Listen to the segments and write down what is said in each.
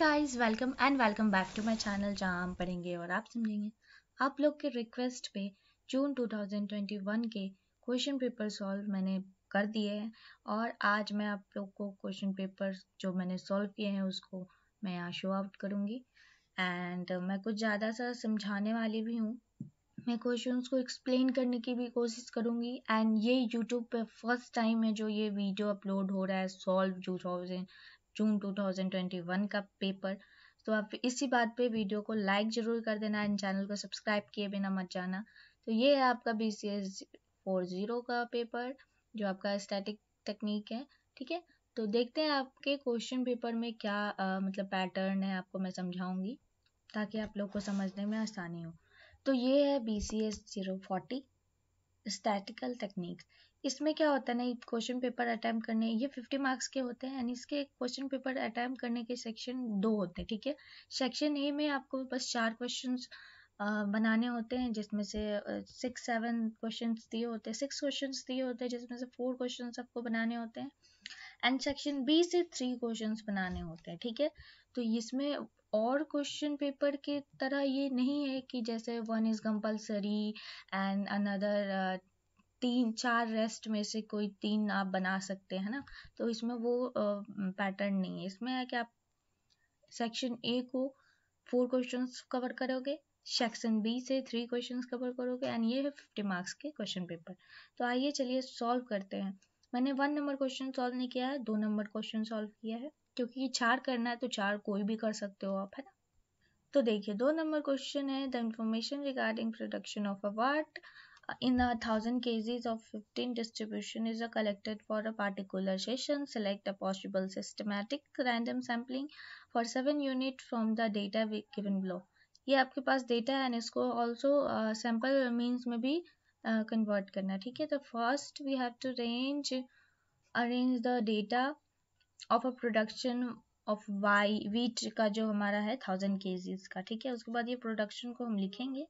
Guys welcome and welcome back to my channel जहां हम पढ़ेंगे और आप समझेंगे आप लोग के रिक्वेस्ट पे जून 2021 के क्वेश्चन पेपर सॉल्व मैंने कर दिए हैं और आज मैं आप लोग को क्वेश्चन पेपर जो मैंने सॉल्व किए हैं उसको मैं यहाँ शो आउट करूँगी एंड मैं कुछ ज़्यादा सा समझाने वाली भी हूँ मैं क्वेश्चन को एक्सप्लेन करने की भी कोशिश करूँगी एंड ये यूट्यूब पे फर्स्ट टाइम है जो ये वीडियो अपलोड हो रहा है सॉल्व टू थाउजेंड जून 2021 का पेपर तो आप इसी बात पे वीडियो को लाइक जरूर कर देना एंड चैनल को सब्सक्राइब किए बिना मत जाना तो ये है आपका B C S four zero का पेपर जो आपका स्टैटिक टेक्निक है ठीक है तो देखते हैं आपके क्वेश्चन पेपर में क्या आ, मतलब पैटर्न है आपको मैं समझाऊंगी ताकि आप लोग को समझने में आसानी हो तो ये है B C S zero forty statical techniques इसमें क्या होता है ना क्वेश्चन पेपर अटैम्प्ट करने ये फिफ्टी मार्क्स के होते हैं एंड इसके क्वेश्चन पेपर अटैम्प्ट करने के सेक्शन दो होते हैं ठीक है सेक्शन ए में आपको बस चार क्वेश्चन बनाने होते हैं जिसमें से सिक्स सेवन क्वेश्चन दिए होते हैं सिक्स क्वेश्चन दिए होते हैं जिसमें से फोर क्वेश्चन आपको बनाने होते हैं एंड सेक्शन बी से थ्री क्वेश्चन बनाने होते हैं ठीक है तो इसमें और क्वेश्चन पेपर के तरह ये नहीं है कि जैसे one is compulsory and another तीन चार रेस्ट में से कोई तीन आप बना सकते हैं ना तो इसमें वो पैटर्न uh, नहीं है इसमें है कि आप सेक्शन ए को फोर क्वेश्चंस कवर करोगे सेक्शन बी से थ्री क्वेश्चंस कवर करोगे एंड ये है फिफ्टी मार्क्स के क्वेश्चन पेपर तो आइए चलिए सॉल्व करते हैं मैंने वन नंबर क्वेश्चन सॉल्व नहीं किया है दो नंबर क्वेश्चन सॉल्व किया है क्योंकि चार करना है तो चार कोई भी कर सकते हो आप है ना तो देखिए दो नंबर क्वेश्चन है the information regarding production of a wheat in a thousand kgs of fifteen distribution is a collected for a particular session select a possible systematic random sampling for seven unit from the data given below ये आपके पास data है and इसको also sample means में भी convert करना ठीक है तो first we have to range arrange the data of a production of वाई वीट का जो हमारा है थाउजेंड केजीज का ठीक है उसके बाद ये प्रोडक्शन को हम लिखेंगे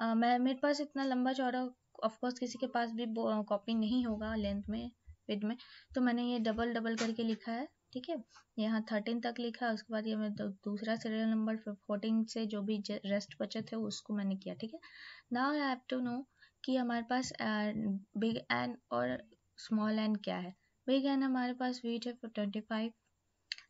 uh, मैं मेरे पास इतना लंबा चौड़ा ऑफकोर्स किसी के पास भी कॉपी नहीं होगा लेंथ में विद में तो मैंने ये डबल डबल करके लिखा है ठीक है यहाँ थर्टीन तक लिखा उसके बाद ये मैं दूसरा सीरियल नंबर फोर्टीन से जो भी रेस्ट बचे थे उसको मैंने किया ठीक है now I have to know कि हमारे पास बिग एन और स्मॉल एन क्या है बिग एन हमारे पास वेट है twenty five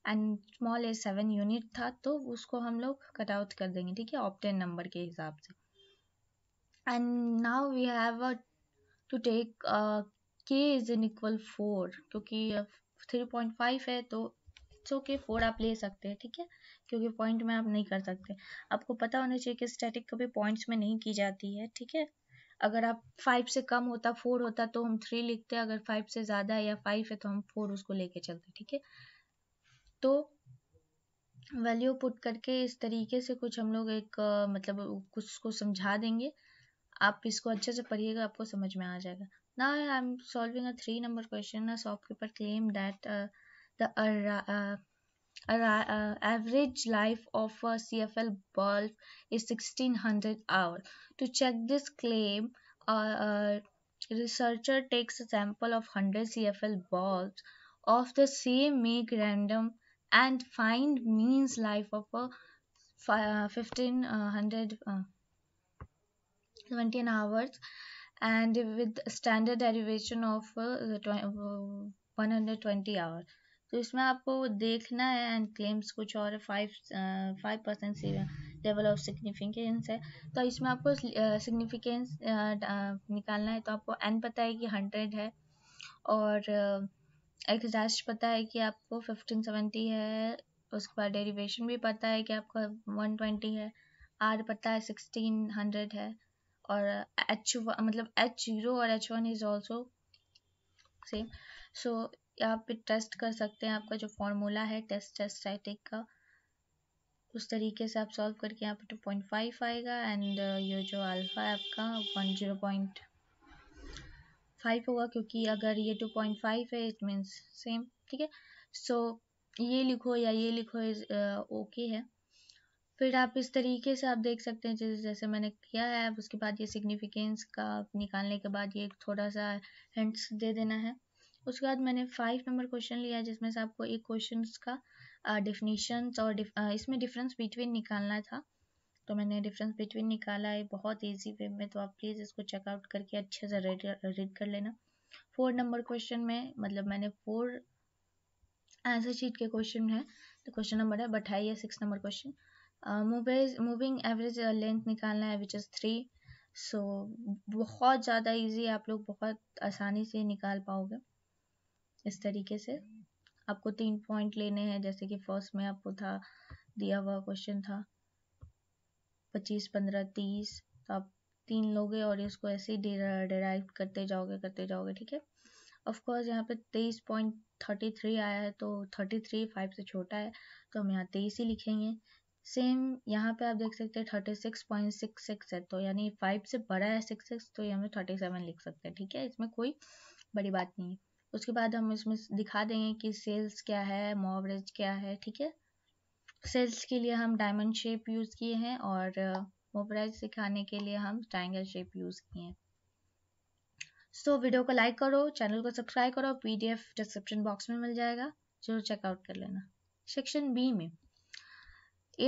and small A seven unit था तो उसको हम लोग कट आउट कर देंगे ठीक है ऑप्टेन नंबर के हिसाब से and now we have to take K is in equal four क्योंकि थ्री पॉइंट फाइव है तो इट्स ओके फोर आप ले सकते हैं ठीक है क्योंकि पॉइंट में आप नहीं कर सकते आपको पता होना चाहिए कि स्टैटिक कभी पॉइंट्स में नहीं की जाती है ठीक है अगर आप फाइव से कम होता फोर होता तो हम थ्री लिखते अगर फाइव से ज्यादा है या फाइव है तो हम फोर उसको लेके चलते ठीक है तो वैल्यू पुट करके इस तरीके से कुछ हम लोग एक मतलब कुछ को समझा देंगे आप इसको अच्छे से पढ़िएगा आपको समझ में आ जाएगा ना I am solving a three number question shopkeeper claim that the uh, average life of a CFL bulb is 1600 hours. To check this claim, a uh, researcher takes a sample of 100 CFL bulbs of the same make random and find means life of a 1500 uh, uh, uh, 17 hours and with standard derivation of 120 hours. तो इसमें आपको देखना है and claims कुछ और five five percent level of significance है तो इसमें आपको सिग्निफिकेंस uh, uh, निकालना है तो आपको एन पता है कि हंड्रेड है और एक्स uh, पता है कि आपको फिफ्टीन सेवेंटी है उसके बाद डेरिवेशन भी पता है कि आपको वन ट्वेंटी है आर पता है सिक्सटीन हंड्रेड है और एच मतलब एच जीरो और H one is also same so आप टेस्ट कर सकते हैं आपका जो फॉर्मूला है टेस्ट टेस्ट स्टैटिक का उस तरीके से आप सॉल्व करके यहाँ पे टू पॉइंट फाइव आएगा एंड uh, ये जो अल्फ़ा है आपका वन जीरो पॉइंट फाइव होगा क्योंकि अगर ये टू पॉइंट फाइव है इट मीन्स सेम ठीक है सो ये लिखो या ये लिखो इज ओके uh, है फिर आप इस तरीके से आप देख सकते हैं जैसे जैसे मैंने किया है उसके बाद ये सिग्निफिकेंस का निकालने के बाद ये थोड़ा सा हिंट्स दे देना है उसके बाद मैंने फाइव नंबर क्वेश्चन लिया जिसमें से आपको एक क्वेश्चन का डिफिनीशन uh, और डिफ, uh, इसमें डिफरेंस बिटवीन निकालना था तो मैंने डिफरेंस बिटवीन निकाला है बहुत ईजी वे में तो आप प्लीज़ इसको चेकआउट करके अच्छे से रीड रीड कर लेना फोर नंबर क्वेश्चन में मतलब मैंने फोर आंसर शीट के क्वेश्चन तो है तो क्वेश्चन नंबर है बठाई है six number question moves moving average length निकालना है विच इज़ थ्री सो बहुत ज़्यादा ईजी आप लोग बहुत आसानी से निकाल पाओगे इस तरीके से आपको तीन पॉइंट लेने हैं जैसे कि फर्स्ट में आपको था दिया हुआ क्वेश्चन था पच्चीस पंद्रह तीस तो आप तीन लोगे और इसको ऐसे ही डिराइव करते जाओगे करते जाओगे ठीक है ऑफकोर्स यहाँ पे तेईस पॉइंट थर्टी थ्री आया है तो थर्टी थ्री फाइव से छोटा है तो हम यहाँ तेईस ही लिखेंगे सेम यहाँ पे आप देख सकते हैं thirty six point six six है तो यानी फाइव से बड़ा है सिक्स सिक्स तो यहाँ पे थर्टी सेवन लिख सकते हैं ठीक है इसमें कोई बड़ी बात नहीं है उसके बाद हम इसमें दिखा देंगे कि सेल्स क्या है मोवरेज क्या है ठीक है सेल्स के लिए हम डायमंड शेप यूज़ किए हैं और मोवरेज uh, सिखाने के लिए हम ट्राइंगल शेप यूज़ किए हैं सो so, वीडियो को लाइक करो चैनल को सब्सक्राइब करो पीडीएफ डिस्क्रिप्शन बॉक्स में मिल जाएगा जरूर चेकआउट कर लेना सेक्शन बी में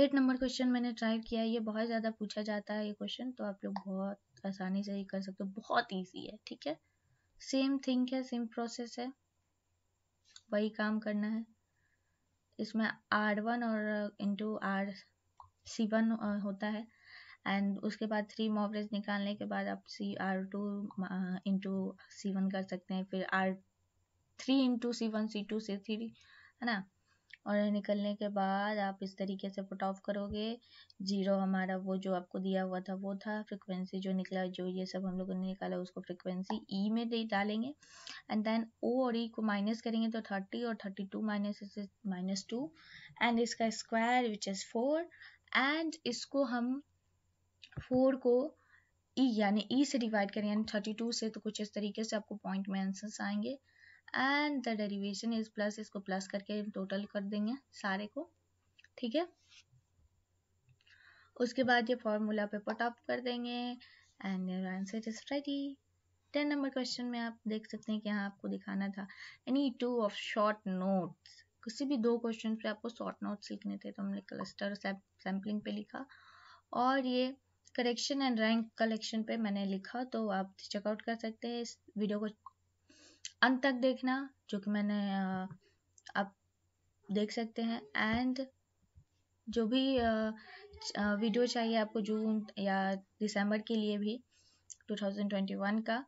एट नंबर क्वेश्चन मैंने ट्राई किया है ये बहुत ज़्यादा पूछा जाता है ये क्वेश्चन तो आप लोग बहुत आसानी से ये कर सकते हो बहुत ईजी है ठीक है सेम थिंक है सेम प्रोसेस है वही काम करना है इसमें आर वन और इंटू आर सी वन होता है एंड उसके बाद थ्री मॉवरेज निकालने के बाद आप C R two into C one कर सकते हैं फिर R three into C one C two C three है ना और निकलने के बाद आप इस तरीके से पुट ऑफ करोगे जीरो हमारा वो जो आपको दिया हुआ था वो था फ्रिक्वेंसी जो निकला जो ये सब हम लोगों ने निकाला उसको फ्रिक्वेंसी ई e में दे डालेंगे एंड देन ओ और ई e को माइनस करेंगे तो थर्टी और thirty two minus minus two and इसका square which is four and इसको हम फोर को ई e, यानी ई e से डिवाइड करें यानी थर्टी टू से तो कुछ इस तरीके से आपको पॉइंट में आंसर्स आएंगे and the derivation is plus इसको प्लस करके टोटल कर देंगे सारे को ठीक है उसके बाद ये फॉर्मूला पे पुट अप कर देंगे and your answer is ready ten number question में आप देख सकते हैं कि यहाँ आपको दिखाना था any two of short notes किसी भी दो क्वेश्चन पे आपको शॉर्ट नोट्स लिखने थे तो हमने क्लस्टर सैम्पलिंग पे लिखा और ये करेक्शन एंड रैंक कलेक्शन पे मैंने लिखा तो आप चेकआउट कर सकते हैं इस वीडियो को अंत तक देखना जो कि मैंने आप देख सकते हैं एंड जो भी वीडियो चाहिए आपको जून या दिसंबर के लिए भी 2021 का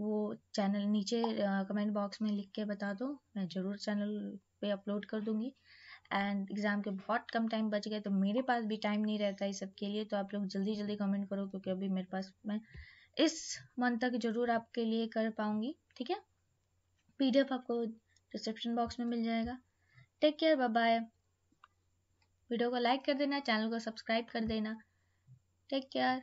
वो चैनल नीचे कमेंट बॉक्स में लिख के बता दो मैं ज़रूर चैनल पे अपलोड कर दूँगी एंड एग्ज़ाम के बहुत कम टाइम बच गए तो मेरे पास भी टाइम नहीं रहता इस सब के लिए तो आप लोग जल्दी जल्दी कमेंट करो क्योंकि अभी मेरे पास मैं इस मंथ तक ज़रूर आपके लिए कर पाऊँगी ठीक है पीडीएफ आपको डिस्क्रिप्शन बॉक्स में मिल जाएगा take care bye bye video को लाइक कर देना चैनल को सब्सक्राइब कर देना टेक केयर